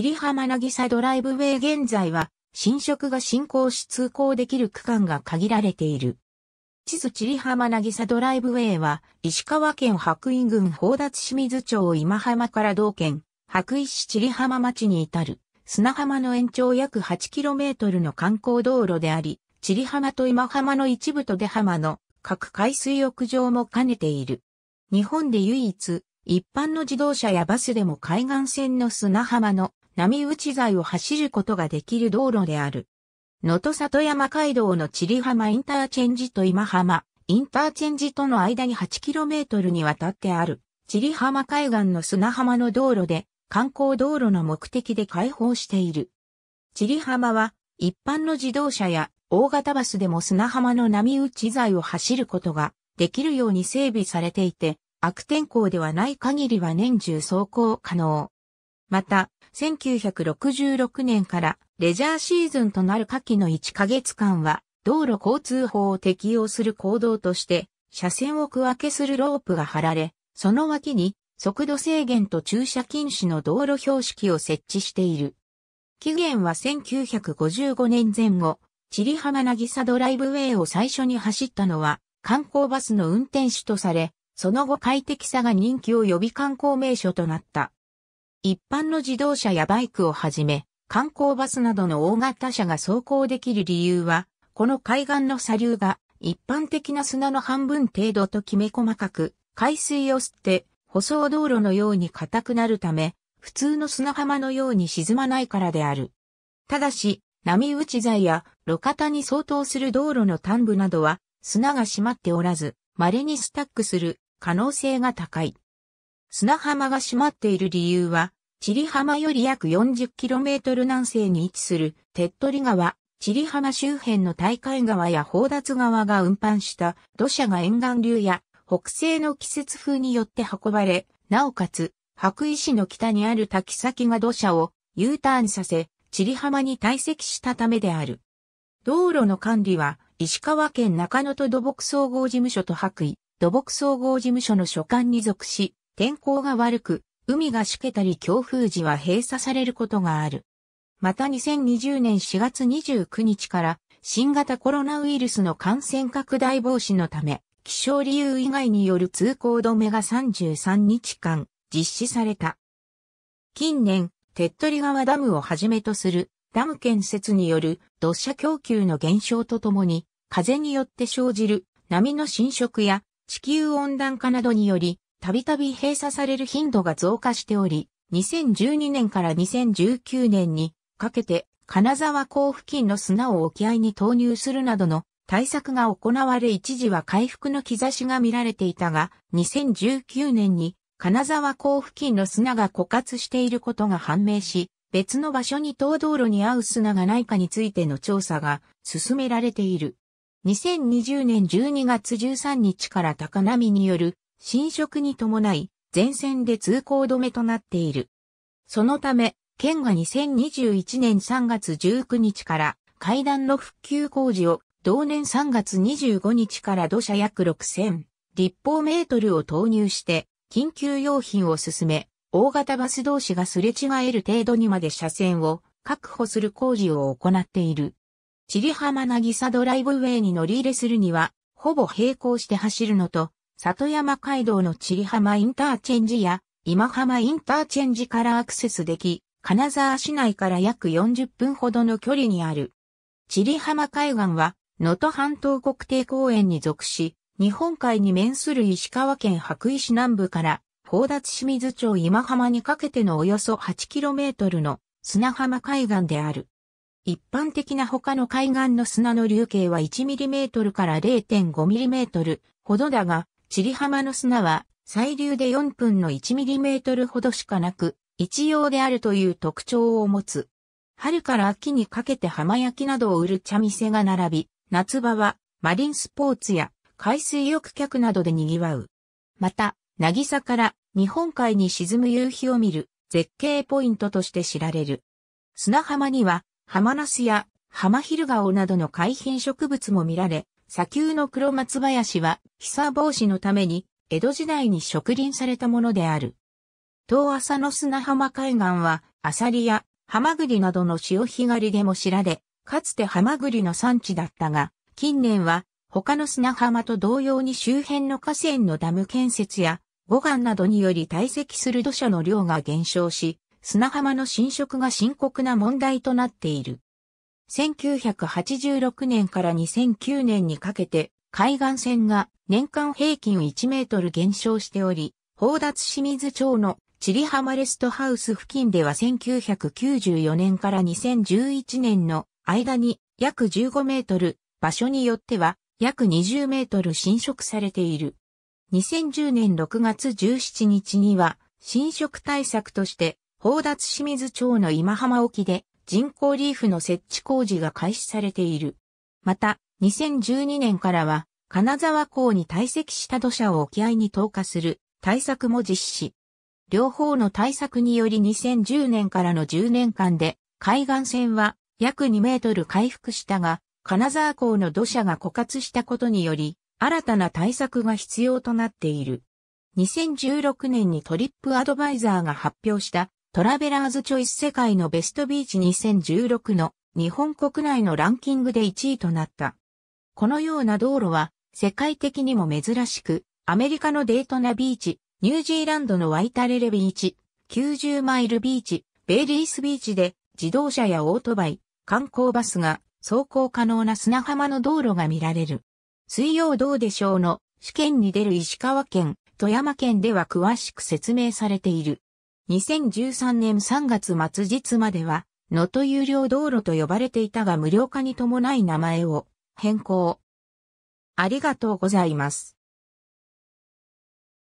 霧浜渚ドライブウェイ現在は、新色が進行し通行できる区間が限られている。地図霧浜渚ドライブウェイは、石川県白衣郡宝達清水町今浜から同県、白衣市霧浜町に至る、砂浜の延長約 8km の観光道路であり、霧浜と今浜の一部と出浜の各海水浴場も兼ねている。日本で唯一、一般の自動車やバスでも海岸線の砂浜の波打ち材を走ることができる道路である。能登里山街道の千里浜インターチェンジと今浜インターチェンジとの間に 8km にわたってある、千里浜海岸の砂浜の道路で、観光道路の目的で開放している。千里浜は、一般の自動車や大型バスでも砂浜の波打ち材を走ることができるように整備されていて、悪天候ではない限りは年中走行可能。また、1966年からレジャーシーズンとなる夏季の1ヶ月間は、道路交通法を適用する行動として、車線を区分けするロープが張られ、その脇に速度制限と駐車禁止の道路標識を設置している。期限は1955年前後、チリ浜渚ドライブウェイを最初に走ったのは、観光バスの運転手とされ、その後快適さが人気を呼び観光名所となった。一般の自動車やバイクをはじめ、観光バスなどの大型車が走行できる理由は、この海岸の砂流が一般的な砂の半分程度ときめ細かく、海水を吸って舗装道路のように硬くなるため、普通の砂浜のように沈まないからである。ただし、波打ち材や路肩に相当する道路の端部などは砂が閉まっておらず、稀にスタックする可能性が高い。砂浜が閉まっている理由は、チリ浜より約 40km 南西に位置する、手っ取り川、チリ浜周辺の大海川や宝達川が運搬した土砂が沿岸流や北西の季節風によって運ばれ、なおかつ、白市の北にある滝先が土砂を U ターンさせ、チリ浜に堆積したためである。道路の管理は、石川県中野と土木総合事務所と白衣、土木総合事務所の所管に属し、天候が悪く、海がしけたり強風時は閉鎖されることがある。また2020年4月29日から新型コロナウイルスの感染拡大防止のため、気象理由以外による通行止めが33日間実施された。近年、手っ取り川ダムをはじめとするダム建設による土砂供給の減少とともに、風によって生じる波の侵食や地球温暖化などによりたびたび閉鎖される頻度が増加しており、2012年から2019年にかけて金沢港付近の砂を沖合に投入するなどの対策が行われ一時は回復の兆しが見られていたが、2019年に金沢港付近の砂が枯渇していることが判明し、別の場所に東道路に合う砂がないかについての調査が進められている。2020年12月13日から高波による侵食に伴い、全線で通行止めとなっている。そのため、県が2021年3月19日から階段の復旧工事を同年3月25日から土砂約6000立方メートルを投入して緊急用品を進め、大型バス同士がすれ違える程度にまで車線を確保する工事を行っている。千里浜渚ドライブウェイに乗り入れするには、ほぼ並行して走るのと里山街道の千里浜インターチェンジや今浜インターチェンジからアクセスでき、金沢市内から約40分ほどの距離にある。千里浜海岸は、能登半島国定公園に属し、日本海に面する石川県白石南部から、宝達清水町今浜にかけてのおよそ 8km の砂浜海岸である。一般的な他の海岸の砂の流径は 1mm から 0.5mm ほどだが、チリ浜の砂は、最流で4分の1ミリメートルほどしかなく、一様であるという特徴を持つ。春から秋にかけて浜焼きなどを売る茶店が並び、夏場はマリンスポーツや海水浴客などで賑わう。また、渚から日本海に沈む夕日を見る絶景ポイントとして知られる。砂浜には、浜ナスや浜ヒルガオなどの海浜植物も見られ、砂丘の黒松林は、飛砂防止のために、江戸時代に植林されたものである。東浅の砂浜海岸は、アサリやハマグリなどの潮干狩りでも知られ、かつてハマグリの産地だったが、近年は他の砂浜と同様に周辺の河川のダム建設や護岸などにより堆積する土砂の量が減少し、砂浜の浸食が深刻な問題となっている。1986年から2009年にかけて海岸線が年間平均1メートル減少しており、放達清水町のチリハマレストハウス付近では1994年から2011年の間に約15メートル、場所によっては約20メートル侵食されている。2010年6月17日には侵食対策として放達清水町の今浜沖で人工リーフの設置工事が開始されている。また、2012年からは、金沢港に堆積した土砂を沖合に投下する対策も実施。両方の対策により2010年からの10年間で、海岸線は約2メートル回復したが、金沢港の土砂が枯渇したことにより、新たな対策が必要となっている。2016年にトリップアドバイザーが発表したトラベラーズチョイス世界のベストビーチ2016の日本国内のランキングで1位となった。このような道路は世界的にも珍しく、アメリカのデートナビーチ、ニュージーランドのワイタレレビーチ、90マイルビーチ、ベイリースビーチで自動車やオートバイ、観光バスが走行可能な砂浜の道路が見られる。水曜どうでしょうの試験に出る石川県、富山県では詳しく説明されている。2013年3月末日までは、能登有料道路と呼ばれていたが無料化に伴い名前を変更。ありがとうございます。